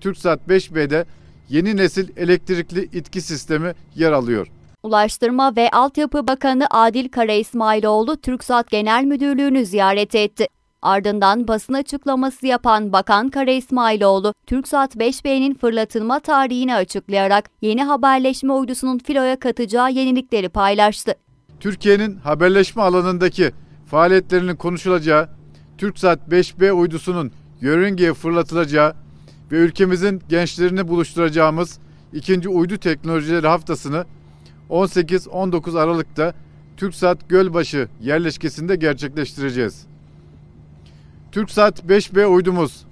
TürkSat 5B'de yeni nesil elektrikli itki sistemi yer alıyor. Ulaştırma ve Altyapı Bakanı Adil Kara İsmailoğlu TürkSat Genel Müdürlüğü'nü ziyaret etti. Ardından basın açıklaması yapan Bakan Kara İsmailoğlu, TürkSat 5B'nin fırlatılma tarihini açıklayarak yeni haberleşme uydusunun filoya katacağı yenilikleri paylaştı. Türkiye'nin haberleşme alanındaki faaliyetlerinin konuşulacağı, TürkSat 5B uydusunun yörüngeye fırlatılacağı ve ülkemizin gençlerini buluşturacağımız ikinci uydu teknolojileri haftasını 18-19 Aralık'ta TürkSat Gölbaşı yerleşkesinde gerçekleştireceğiz. TürkSat 5B uydumuz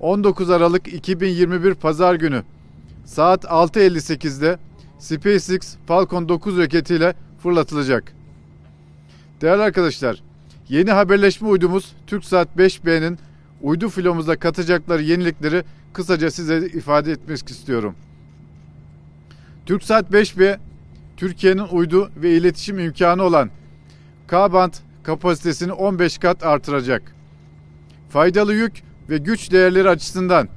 19 Aralık 2021 Pazar günü saat 6.58'de SpaceX Falcon 9 roketiyle fırlatılacak. Değerli arkadaşlar, yeni haberleşme uydumuz TürkSat 5B'nin uydu filomuza katacakları yenilikleri kısaca size ifade etmek istiyorum. TürkSat 5B Türkiye'nin uydu ve iletişim imkanı olan K-band kapasitesini 15 kat artıracak. Faydalı yük ve güç değerleri açısından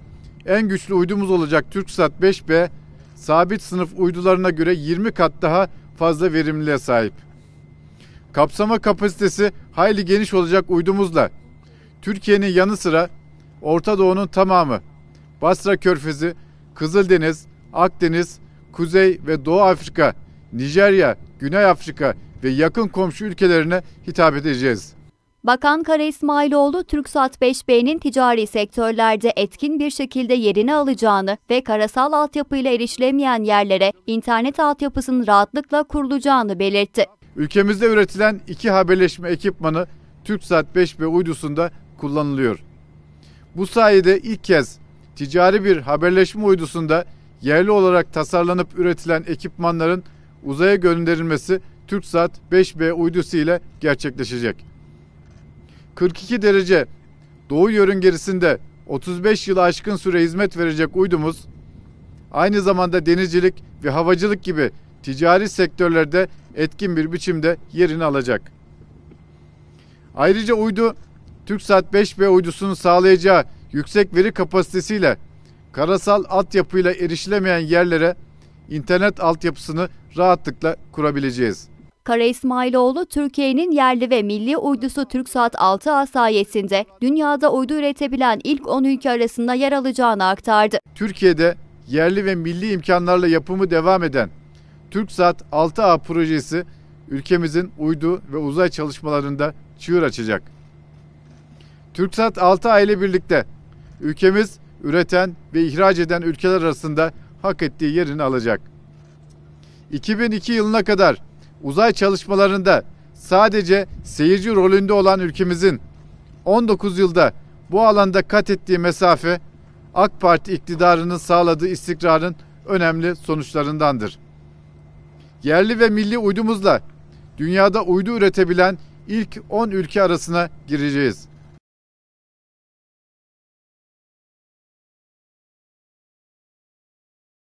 en güçlü uydumuz olacak TürkSat 5B sabit sınıf uydularına göre 20 kat daha fazla verimliliğe sahip. Kapsama kapasitesi hayli geniş olacak uydumuzla Türkiye'nin yanı sıra Orta Doğu'nun tamamı, Basra Körfezi, Kızıldeniz, Akdeniz, Kuzey ve Doğu Afrika, Nijerya, Güney Afrika ve yakın komşu ülkelerine hitap edeceğiz. Bakan Kara İsmailoğlu, TürkSat 5B'nin ticari sektörlerde etkin bir şekilde yerini alacağını ve karasal altyapıyla erişilemeyen yerlere internet altyapısının rahatlıkla kurulacağını belirtti. Ülkemizde üretilen iki haberleşme ekipmanı TürkSat 5B uydusunda kullanılıyor. Bu sayede ilk kez ticari bir haberleşme uydusunda yerli olarak tasarlanıp üretilen ekipmanların uzaya gönderilmesi TürkSat 5B uydusu ile gerçekleşecek. 42 derece doğu yörüngesinde 35 yıl aşkın süre hizmet verecek uydumuz aynı zamanda denizcilik ve havacılık gibi ticari sektörlerde etkin bir biçimde yerini alacak. Ayrıca uydu TürkSat 5B uydusunun sağlayacağı yüksek veri kapasitesiyle karasal altyapıyla erişilemeyen yerlere internet altyapısını rahatlıkla kurabileceğiz. Kara İsmailoğlu, Türkiye'nin yerli ve milli uydusu TürkSat 6A sayesinde dünyada uydu üretebilen ilk 10 ülke arasında yer alacağını aktardı. Türkiye'de yerli ve milli imkanlarla yapımı devam eden TürkSat 6A projesi ülkemizin uydu ve uzay çalışmalarında çığır açacak. TürkSat 6A ile birlikte ülkemiz üreten ve ihraç eden ülkeler arasında hak ettiği yerini alacak. 2002 yılına kadar uzay çalışmalarında sadece seyirci rolünde olan ülkemizin 19 yılda bu alanda kat ettiği mesafe AK Parti iktidarının sağladığı istikrarın önemli sonuçlarındandır. Yerli ve milli uydumuzla dünyada uydu üretebilen ilk 10 ülke arasına gireceğiz.